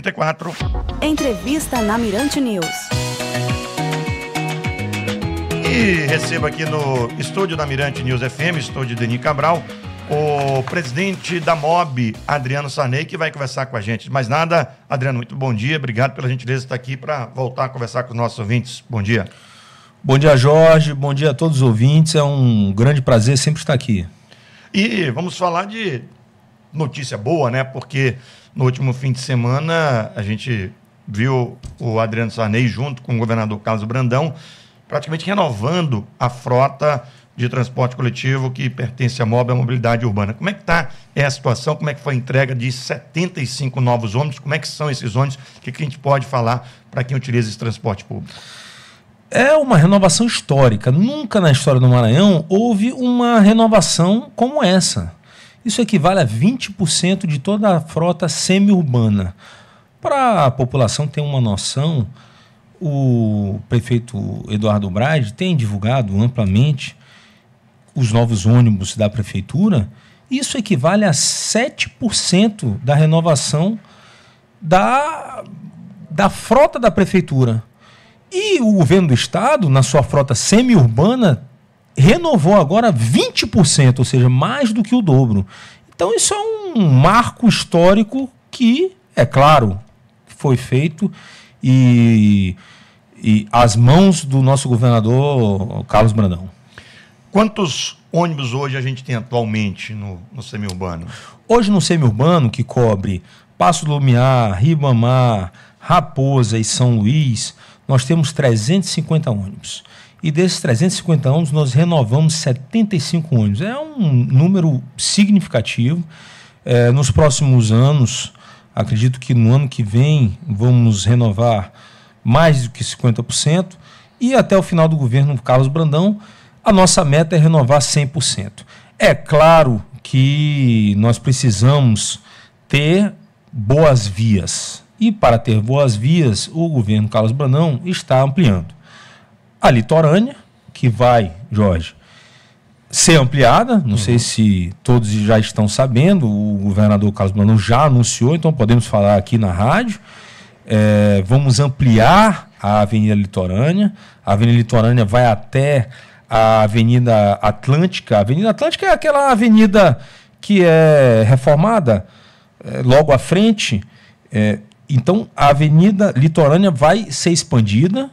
34. Entrevista na Mirante News. E recebo aqui no estúdio da Mirante News FM, estúdio Denis Cabral, o presidente da MOB, Adriano Sarney, que vai conversar com a gente. Mais nada, Adriano, muito bom dia. Obrigado pela gentileza de estar aqui para voltar a conversar com os nossos ouvintes. Bom dia. Bom dia, Jorge. Bom dia a todos os ouvintes. É um grande prazer sempre estar aqui. E vamos falar de notícia boa, né? Porque no último fim de semana a gente viu o Adriano Sarney junto com o governador Carlos Brandão praticamente renovando a frota de transporte coletivo que pertence à MOB, à mobilidade urbana. Como é que está a situação? Como é que foi a entrega de 75 novos ônibus? Como é que são esses ônibus? O que, que a gente pode falar para quem utiliza esse transporte público? É uma renovação histórica. Nunca na história do Maranhão houve uma renovação como essa. Isso equivale a 20% de toda a frota semi-urbana. Para a população ter uma noção, o prefeito Eduardo Brade tem divulgado amplamente os novos ônibus da prefeitura. Isso equivale a 7% da renovação da, da frota da prefeitura. E o governo do estado, na sua frota semi-urbana, renovou agora 20%, ou seja, mais do que o dobro. Então isso é um marco histórico que, é claro, foi feito e, e às mãos do nosso governador Carlos Brandão. Quantos ônibus hoje a gente tem atualmente no, no semiurbano? Hoje no semiurbano, que cobre Passo do Lumiar, Ribamar, Raposa e São Luís, nós temos 350 ônibus. E desses 350 ônibus, nós renovamos 75 ônibus. É um número significativo. É, nos próximos anos, acredito que no ano que vem, vamos renovar mais do que 50%. E até o final do governo Carlos Brandão, a nossa meta é renovar 100%. É claro que nós precisamos ter boas vias. E para ter boas vias, o governo Carlos Brandão está ampliando a litorânea, que vai, Jorge, ser ampliada. Não uhum. sei se todos já estão sabendo, o governador Carlos Bruno já anunciou, então podemos falar aqui na rádio. É, vamos ampliar a Avenida Litorânea. A Avenida Litorânea vai até a Avenida Atlântica. A Avenida Atlântica é aquela avenida que é reformada é, logo à frente. É, então, a Avenida Litorânea vai ser expandida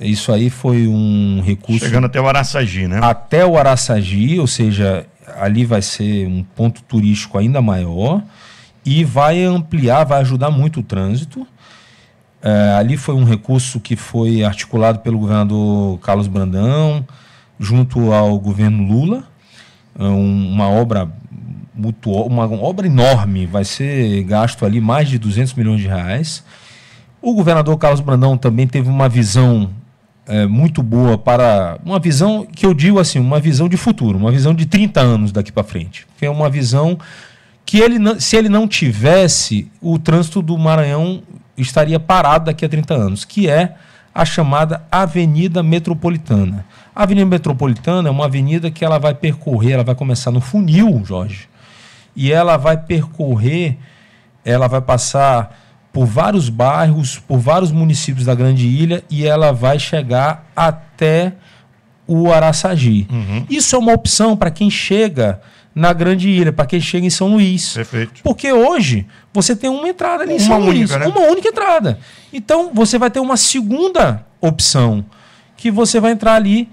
isso aí foi um recurso. Chegando até o Araçagi, né? Até o Araçagi, ou seja, ali vai ser um ponto turístico ainda maior e vai ampliar, vai ajudar muito o trânsito. É, ali foi um recurso que foi articulado pelo governador Carlos Brandão, junto ao governo Lula. É uma obra muito, uma obra enorme, vai ser gasto ali mais de 200 milhões de reais. O governador Carlos Brandão também teve uma visão é, muito boa para uma visão que eu digo assim, uma visão de futuro, uma visão de 30 anos daqui para frente. Que é uma visão que ele não, se ele não tivesse, o trânsito do Maranhão estaria parado daqui a 30 anos, que é a chamada Avenida Metropolitana. A Avenida Metropolitana é uma avenida que ela vai percorrer, ela vai começar no funil, Jorge, e ela vai percorrer, ela vai passar por vários bairros, por vários municípios da Grande Ilha e ela vai chegar até o Araçagi. Uhum. Isso é uma opção para quem chega na Grande Ilha, para quem chega em São Luís. Perfeito. Porque hoje você tem uma entrada ali em São única, Luís, né? uma única entrada. Então você vai ter uma segunda opção que você vai entrar ali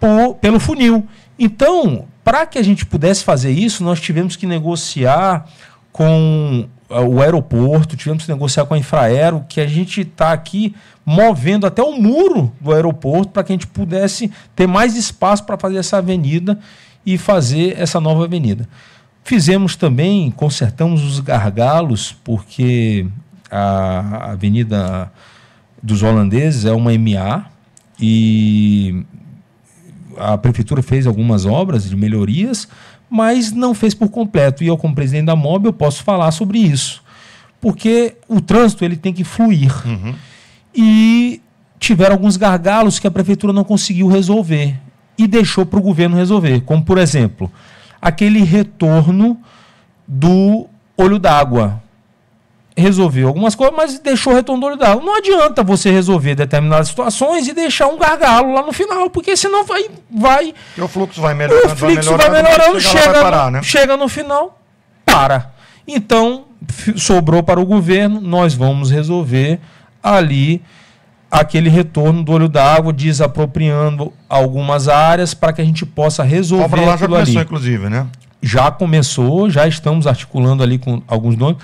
por, pelo funil. Então, para que a gente pudesse fazer isso, nós tivemos que negociar com ah, o aeroporto, tivemos que negociar com a Infraero, que a gente está aqui movendo até o muro do aeroporto para que a gente pudesse ter mais espaço para fazer essa avenida e fazer essa nova avenida. Fizemos também, consertamos os gargalos, porque a Avenida dos Holandeses é uma MA e a prefeitura fez algumas obras de melhorias, mas não fez por completo. E eu, como presidente da MOB, eu posso falar sobre isso. Porque o trânsito ele tem que fluir. Uhum. E tiveram alguns gargalos que a prefeitura não conseguiu resolver e deixou para o governo resolver. Como, por exemplo, aquele retorno do olho d'água resolveu algumas coisas, mas deixou retondolidado. Não adianta você resolver determinadas situações e deixar um gargalo lá no final, porque senão vai. vai e o fluxo vai melhorando. O fluxo vai melhorando, chega, parar, né? chega no final, para. Então, sobrou para o governo, nós vamos resolver ali aquele retorno do olho da água, desapropriando algumas áreas para que a gente possa resolver. A obra lá já começou, ali. inclusive, né? Já começou, já estamos articulando ali com alguns donos.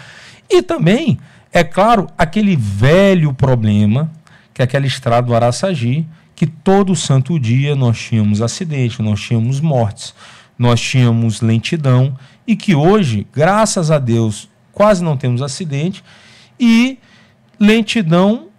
E também, é claro, aquele velho problema, que é aquela estrada do Araçagi, que todo santo dia nós tínhamos acidente, nós tínhamos mortes, nós tínhamos lentidão, e que hoje, graças a Deus, quase não temos acidente, e lentidão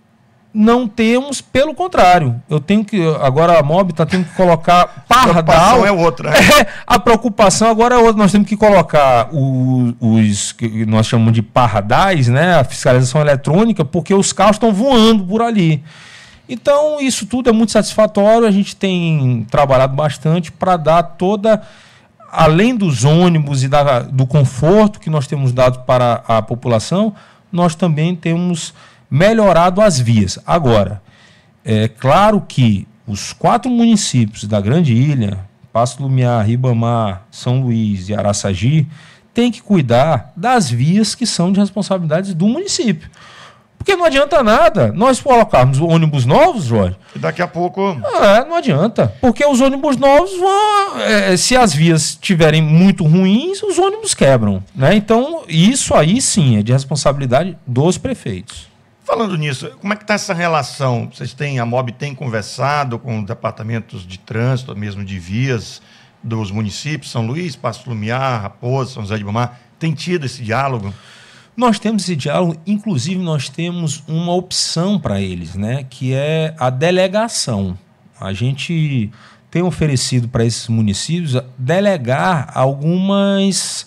não temos, pelo contrário. Eu tenho que. Agora a MOB está tendo que colocar pardal. A preocupação é outra. Né? É, a preocupação agora é outra. Nós temos que colocar os que nós chamamos de pardais, né? A fiscalização eletrônica, porque os carros estão voando por ali. Então, isso tudo é muito satisfatório. A gente tem trabalhado bastante para dar toda. Além dos ônibus e da, do conforto que nós temos dado para a população, nós também temos melhorado as vias. Agora, é claro que os quatro municípios da Grande Ilha, Passo Lumiar, Ribamar, São Luís e Araçagi, têm que cuidar das vias que são de responsabilidade do município. Porque não adianta nada nós colocarmos ônibus novos, Jorge. E daqui a pouco. É, não adianta. Porque os ônibus novos vão. É, é se as vias estiverem muito ruins, os ônibus quebram. Né? Então, isso aí sim é de responsabilidade dos prefeitos. Falando nisso, como é que está essa relação? Vocês têm, a MOB tem conversado com departamentos de trânsito, mesmo de vias dos municípios, São Luís, Passo Lumiar, Raposa, São José de Bomar, tem tido esse diálogo? Nós temos esse diálogo, inclusive nós temos uma opção para eles, né, que é a delegação. A gente tem oferecido para esses municípios delegar algumas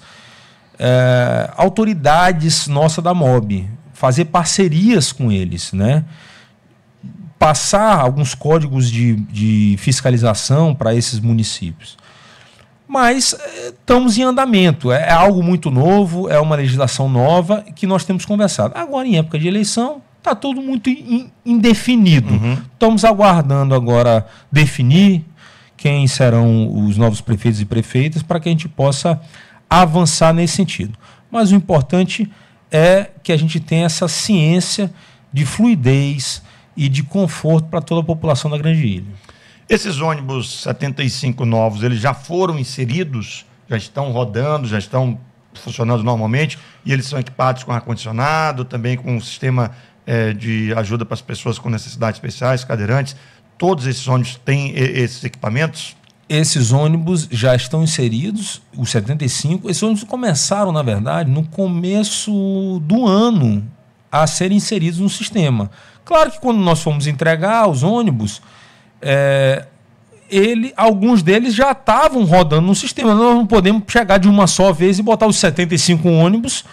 é, autoridades nossa da MOB fazer parcerias com eles, né? Passar alguns códigos de, de fiscalização para esses municípios. Mas eh, estamos em andamento, é, é, algo muito novo, é uma legislação nova que nós temos conversado. Agora, em época de eleição, está tudo muito in, indefinido. Uhum. Estamos aguardando agora definir quem serão os novos prefeitos e prefeitas para que a gente possa avançar nesse sentido. Mas o importante é é que a gente tenha essa ciência de fluidez e de conforto para toda a população da Grande Ilha. Esses ônibus 75 novos, eles já foram inseridos, já estão rodando, já estão funcionando normalmente e eles são equipados com ar-condicionado, também com um sistema é, de ajuda para as pessoas com necessidades especiais, cadeirantes. Todos esses ônibus têm esses equipamentos? Esses ônibus já estão inseridos, os 75. Esses ônibus começaram, na verdade, no começo do ano a serem inseridos no sistema. Claro que quando nós fomos entregar os ônibus, é, ele, alguns deles já estavam rodando no sistema. Nós não podemos chegar de uma só vez e botar os 75 ônibus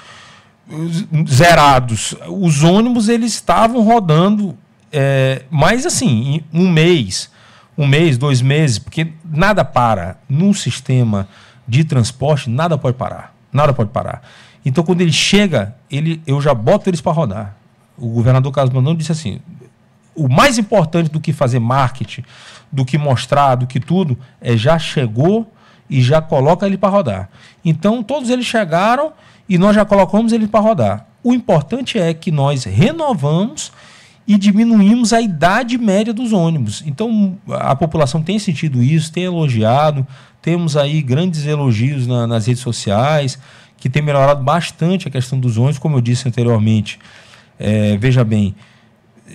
zerados. Os ônibus eles estavam rodando é, mais assim, um mês, um mês, dois meses, porque nada para. Num sistema de transporte, nada pode parar. Nada pode parar. Então, quando ele chega, ele, eu já boto eles para rodar. O governador Carlos Mandão disse assim: o mais importante do que fazer marketing, do que mostrar, do que tudo, é já chegou e já coloca ele para rodar. Então, todos eles chegaram e nós já colocamos ele para rodar. O importante é que nós renovamos e diminuímos a idade média dos ônibus. Então, a população tem sentido isso, tem elogiado, temos aí grandes elogios na, nas redes sociais, que tem melhorado bastante a questão dos ônibus, como eu disse anteriormente. É, veja bem,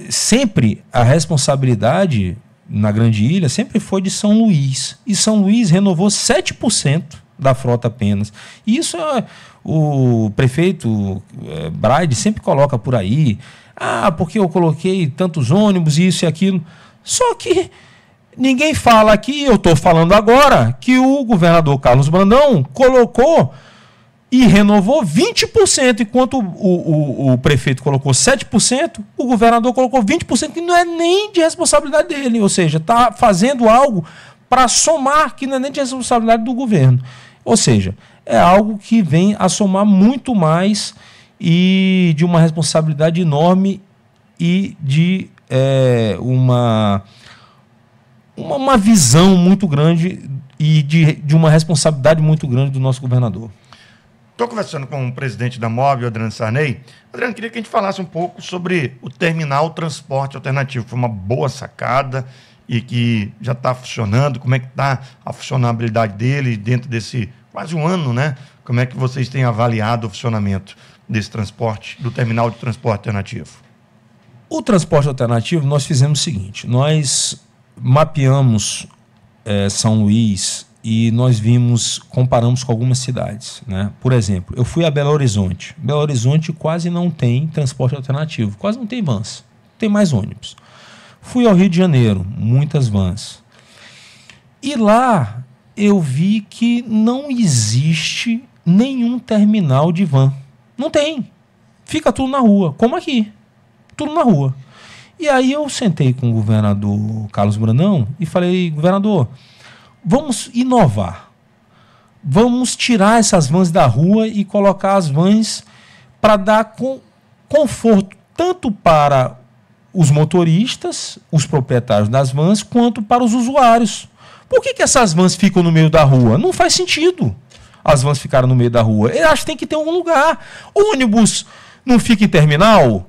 sempre a responsabilidade na Grande Ilha sempre foi de São Luís. E São Luís renovou 7% da frota apenas. E isso é, o prefeito é, Braide sempre coloca por aí. Ah, porque eu coloquei tantos ônibus, isso e aquilo. Só que ninguém fala aqui, eu estou falando agora, que o governador Carlos Brandão colocou e renovou 20%, enquanto o, o, o prefeito colocou 7%, o governador colocou 20%, que não é nem de responsabilidade dele, ou seja, está fazendo algo para somar, que não é nem de responsabilidade do governo. Ou seja, é algo que vem a somar muito mais e de uma responsabilidade enorme e de é, uma, uma, uma visão muito grande e de, de uma responsabilidade muito grande do nosso governador. Estou conversando com o presidente da MOB, Adriano Sarney. Adriano, queria que a gente falasse um pouco sobre o terminal transporte alternativo. Foi uma boa sacada e que já está funcionando. Como é que está a funcionabilidade dele dentro desse quase um ano, né? Como é que vocês têm avaliado o funcionamento? desse transporte, do terminal de transporte alternativo? O transporte alternativo, nós fizemos o seguinte: nós mapeamos é, São Luís e nós vimos, comparamos com algumas cidades. Né? Por exemplo, eu fui a Belo Horizonte. Belo Horizonte quase não tem transporte alternativo, quase não tem vans, tem mais ônibus. Fui ao Rio de Janeiro, muitas vans. E lá eu vi que não existe nenhum terminal de van. Não tem. Fica tudo na rua, como aqui. Tudo na rua. E aí eu sentei com o governador Carlos Brandão e falei, governador, vamos inovar. Vamos tirar essas vans da rua e colocar as vans para dar com conforto tanto para os motoristas, os proprietários das vans, quanto para os usuários. Por que, que essas vans ficam no meio da rua? Não faz sentido as vans ficaram no meio da rua. Eu acho que tem que ter um lugar. Ônibus não fica em terminal?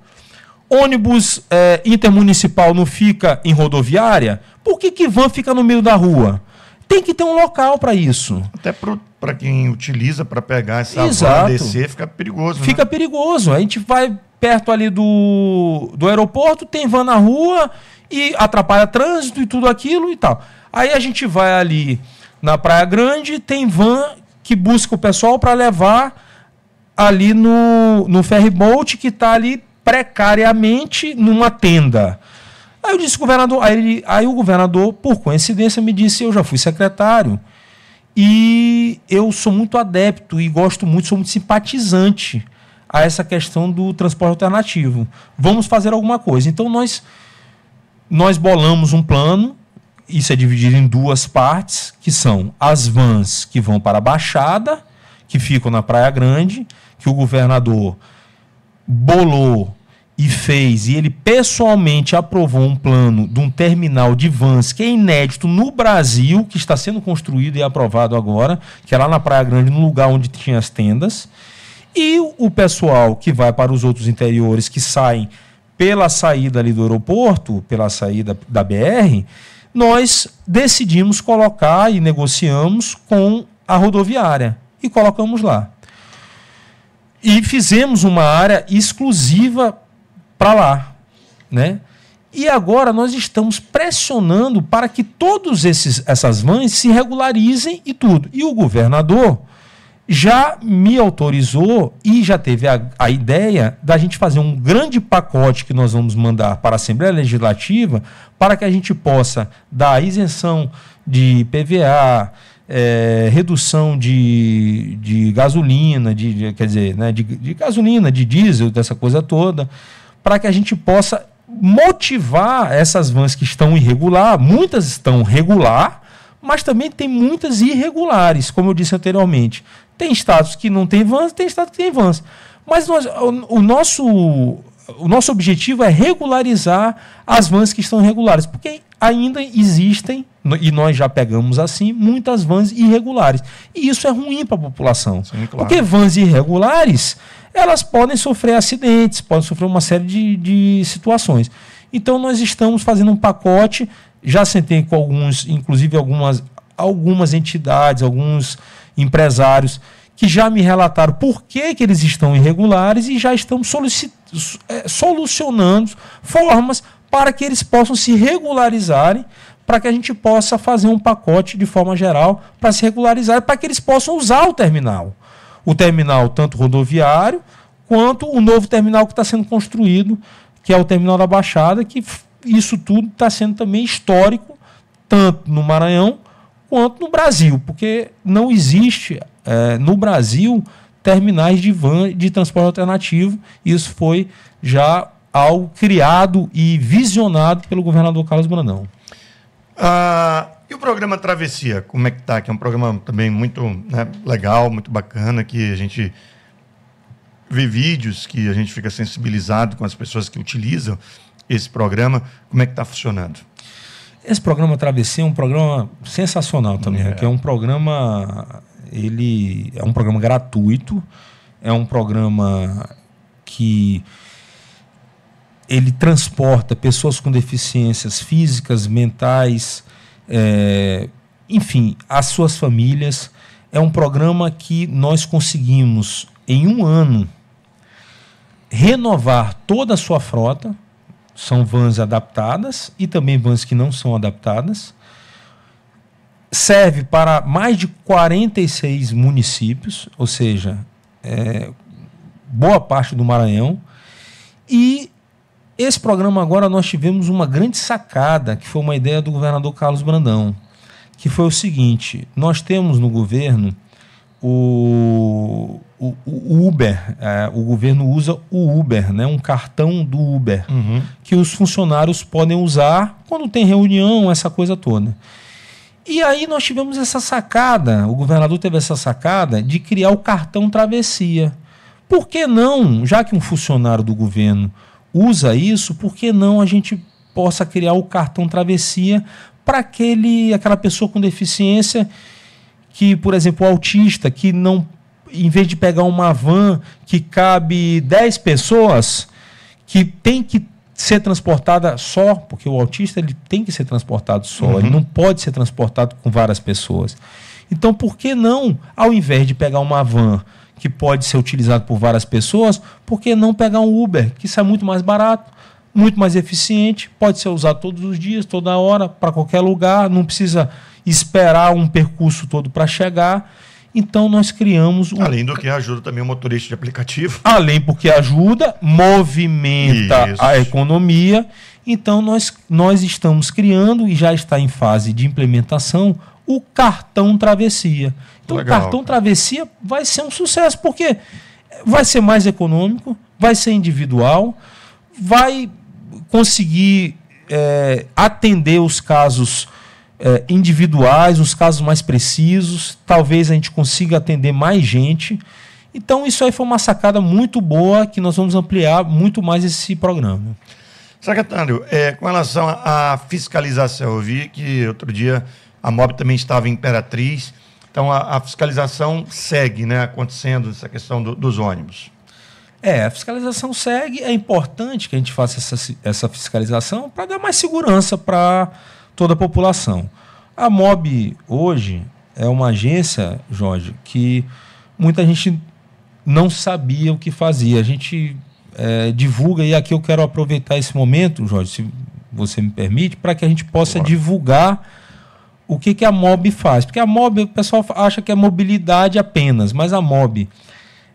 Ônibus é, intermunicipal não fica em rodoviária? Por que, que van fica no meio da rua? Tem que ter um local para isso. Até para quem utiliza para pegar essa Exato. van descer, fica perigoso. Fica né? perigoso. A gente vai perto ali do, do aeroporto, tem van na rua e atrapalha trânsito e tudo aquilo e tal. Aí a gente vai ali na Praia Grande, tem van que busca o pessoal para levar ali no, no bolt que está ali precariamente numa tenda. Aí eu disse, governador, aí, ele, aí o governador, por coincidência, me disse, eu já fui secretário e eu sou muito adepto e gosto muito, sou muito simpatizante a essa questão do transporte alternativo. Vamos fazer alguma coisa. Então nós nós bolamos um plano isso é dividido em duas partes, que são as vans que vão para a Baixada, que ficam na Praia Grande, que o governador bolou e fez, e ele pessoalmente aprovou um plano de um terminal de vans que é inédito no Brasil, que está sendo construído e aprovado agora, que é lá na Praia Grande, no lugar onde tinha as tendas. E o pessoal que vai para os outros interiores, que saem pela saída ali do aeroporto, pela saída da BR, nós decidimos colocar e negociamos com a rodoviária e colocamos lá. E fizemos uma área exclusiva para lá, né? E agora nós estamos pressionando para que todos esses essas vans se regularizem e tudo. E o governador, já me autorizou e já teve a, a ideia da gente fazer um grande pacote que nós vamos mandar para a Assembleia Legislativa para que a gente possa dar isenção de PVA, é, redução de, de gasolina, de, de quer dizer, né, de, de, gasolina, de diesel, dessa coisa toda, para que a gente possa motivar essas vans que estão irregular, muitas estão regular, mas também tem muitas irregulares, como eu disse anteriormente. Tem estados que não tem vans, tem estados que tem vans. Mas nós, o, o, nosso, o nosso objetivo é regularizar as vans que estão irregulares, porque ainda existem, e nós já pegamos assim, muitas vans irregulares. E isso é ruim para a população. Sim, claro. Porque vans irregulares, elas podem sofrer acidentes, podem sofrer uma série de, de situações. Então nós estamos fazendo um pacote, já sentei com alguns, inclusive algumas, algumas entidades, alguns empresários, que já me relataram por que, que eles estão irregulares e já estão é, solucionando formas para que eles possam se regularizarem, para que a gente possa fazer um pacote de forma geral para se regularizar, para que eles possam usar o terminal. O terminal, tanto rodoviário, quanto o novo terminal que está sendo construído, que é o terminal da Baixada, que isso tudo está sendo também histórico, tanto no Maranhão quanto no Brasil, porque não existe é, no Brasil terminais de van de transporte alternativo. Isso foi já algo criado e visionado pelo governador Carlos Brandão. Ah, e o programa Travessia, como é que está? Que é um programa também muito né, legal, muito bacana, que a gente vê vídeos, que a gente fica sensibilizado com as pessoas que utilizam esse programa. Como é que está funcionando? Esse programa Travessia é um programa sensacional também, é. que é um programa ele é um programa gratuito, é um programa que ele transporta pessoas com deficiências físicas, mentais, é, enfim, as suas famílias. É um programa que nós conseguimos, em um ano, renovar toda a sua frota são vans adaptadas e também vans que não são adaptadas. Serve para mais de 46 municípios, ou seja, é, boa parte do Maranhão. E esse programa agora nós tivemos uma grande sacada, que foi uma ideia do governador Carlos Brandão, que foi o seguinte: nós temos no governo o o, o Uber, é, o governo usa o Uber, né, um cartão do Uber, uhum. que os funcionários podem usar quando tem reunião, essa coisa toda. E aí nós tivemos essa sacada, o governador teve essa sacada de criar o cartão travessia. Por que não, já que um funcionário do governo usa isso, por que não a gente possa criar o cartão travessia para aquele aquela pessoa com deficiência que, por exemplo, o autista que não em vez de pegar uma van que cabe 10 pessoas, que tem que ser transportada só, porque o autista ele tem que ser transportado só, uhum. ele não pode ser transportado com várias pessoas. Então, por que não, ao invés de pegar uma van que pode ser utilizada por várias pessoas, por que não pegar um Uber, que isso é muito mais barato, muito mais eficiente, pode ser usado todos os dias, toda hora, para qualquer lugar, não precisa esperar um percurso todo para chegar. Então nós criamos um... Além do que ajuda também o motorista de aplicativo. Além porque ajuda, movimenta Isso. a economia. Então nós, nós estamos criando e já está em fase de implementação o cartão travessia. Então Legal, o cartão cara. travessia vai ser um sucesso porque vai ser mais econômico, vai ser individual, vai conseguir é, atender os casos é, individuais, os casos mais precisos. Talvez a gente consiga atender mais gente. Então, isso aí foi uma sacada muito boa que nós vamos ampliar muito mais esse programa. Secretário, é, com relação à fiscalização, eu vi que outro dia a MOB também estava em Imperatriz. Então, a, a fiscalização segue né, acontecendo, essa questão do, dos ônibus. É, a fiscalização segue. É importante que a gente faça essa, essa fiscalização para dar mais segurança para toda a população. A MOB hoje é uma agência, Jorge, que muita gente não sabia o que fazia. A gente é, divulga, e aqui eu quero aproveitar esse momento, Jorge, se você me permite, para que a gente possa claro. divulgar o que, que a MOB faz. Porque a MOB, o pessoal acha que é mobilidade apenas, mas a MOB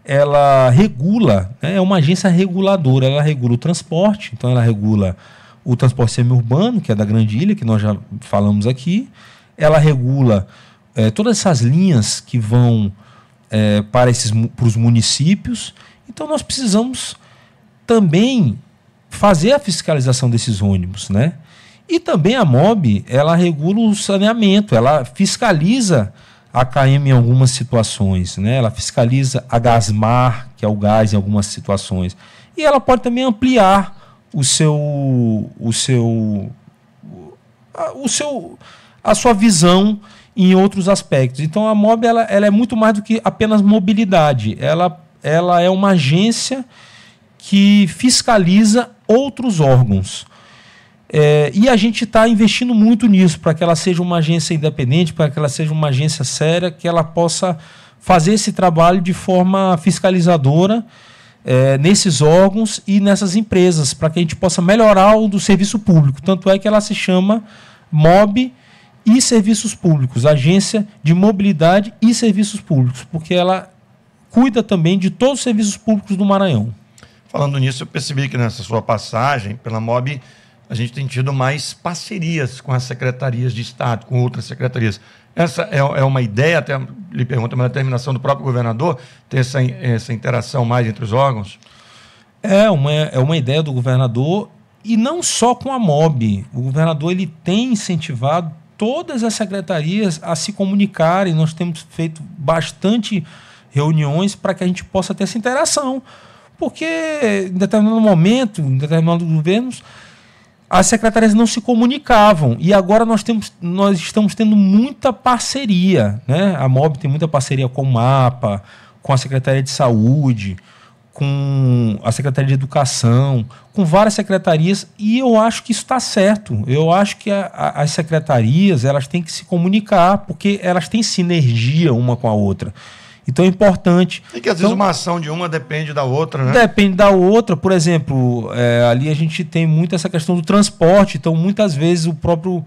ela regula, né, é uma agência reguladora, ela regula o transporte, então ela regula o transporte semiurbano, urbano que é da Grande Ilha, que nós já falamos aqui. Ela regula é, todas essas linhas que vão é, para, esses, para os municípios. Então nós precisamos também fazer a fiscalização desses ônibus, né? E também a MOB, ela regula o saneamento, ela fiscaliza a KM em algumas situações, né? Ela fiscaliza a Gasmar, que é o gás em algumas situações. E ela pode também ampliar o seu o seu o seu a sua visão em outros aspectos. Então a Mob ela, ela é muito mais do que apenas mobilidade. Ela ela é uma agência que fiscaliza outros órgãos. É, e a gente está investindo muito nisso para que ela seja uma agência independente, para que ela seja uma agência séria, que ela possa fazer esse trabalho de forma fiscalizadora é, nesses órgãos e nessas empresas, para que a gente possa melhorar o do serviço público. Tanto é que ela se chama MOB e Serviços Públicos, Agência de Mobilidade e Serviços Públicos, porque ela cuida também de todos os serviços públicos do Maranhão. Falando nisso, eu percebi que nessa sua passagem pela MOB, a gente tem tido mais parcerias com as secretarias de Estado, com outras secretarias. Essa é, é uma ideia, até lhe pergunto, uma determinação do próprio governador, ter essa, essa interação mais entre os órgãos? É uma, é uma ideia do governador e não só com a MOB. O governador ele tem incentivado todas as secretarias a se comunicarem. Nós temos feito bastante reuniões para que a gente possa ter essa interação. Porque em determinado momento, em determinados governos, as secretárias não se comunicavam e agora nós temos nós estamos tendo muita parceria, né? A MOB tem muita parceria com o MAPA, com a Secretaria de Saúde, com a Secretaria de Educação, com várias secretarias e eu acho que isso está certo. Eu acho que a, a, as secretarias elas têm que se comunicar porque elas têm sinergia uma com a outra. Então é importante. E que às então, vezes uma ação de uma depende da outra, né? Depende da outra. Por exemplo, é, ali a gente tem muito essa questão do transporte. Então, muitas vezes o próprio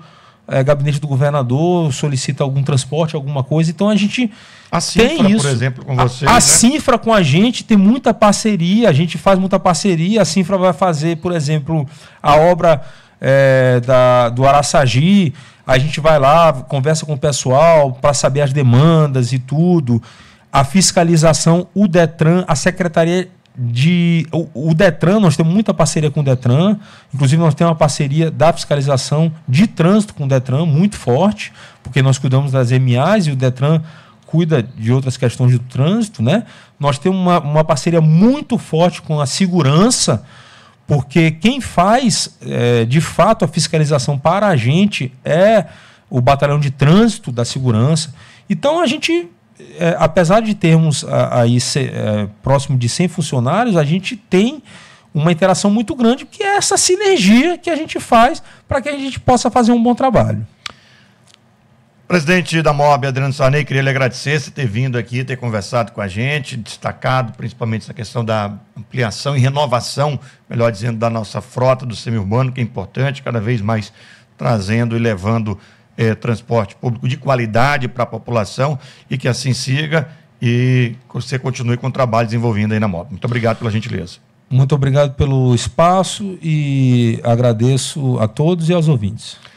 é, gabinete do governador solicita algum transporte, alguma coisa. Então a gente a Cifra, tem isso. por exemplo, com você A, a né? Cifra com a gente tem muita parceria, a gente faz muita parceria. A Cifra vai fazer, por exemplo, a obra é, da, do Araçagi. A gente vai lá, conversa com o pessoal para saber as demandas e tudo a fiscalização, o Detran, a Secretaria de. O, o, Detran, nós temos muita parceria com o Detran, inclusive nós temos uma parceria da fiscalização de trânsito com o Detran muito forte, porque nós cuidamos das MAs e o Detran cuida de outras questões do trânsito, né? Nós temos uma, uma parceria muito forte com a segurança, porque quem faz é, de fato a fiscalização para a gente é o batalhão de trânsito da segurança. Então a gente é, apesar de termos ah, aí é, próximo de 100 funcionários, a gente tem uma interação muito grande, que é essa sinergia que a gente faz para que a gente possa fazer um bom trabalho. Presidente da MOB, Adriano Sarney, queria lhe agradecer por ter vindo aqui, ter conversado com a gente, destacado principalmente essa questão da ampliação e renovação, melhor dizendo, da nossa frota do semiurbano, que é importante, cada vez mais trazendo e levando é, transporte público de qualidade para a população e que assim siga e você continue com o trabalho desenvolvido aí na moto. Muito obrigado pela gentileza. Muito obrigado pelo espaço e agradeço a todos e aos ouvintes.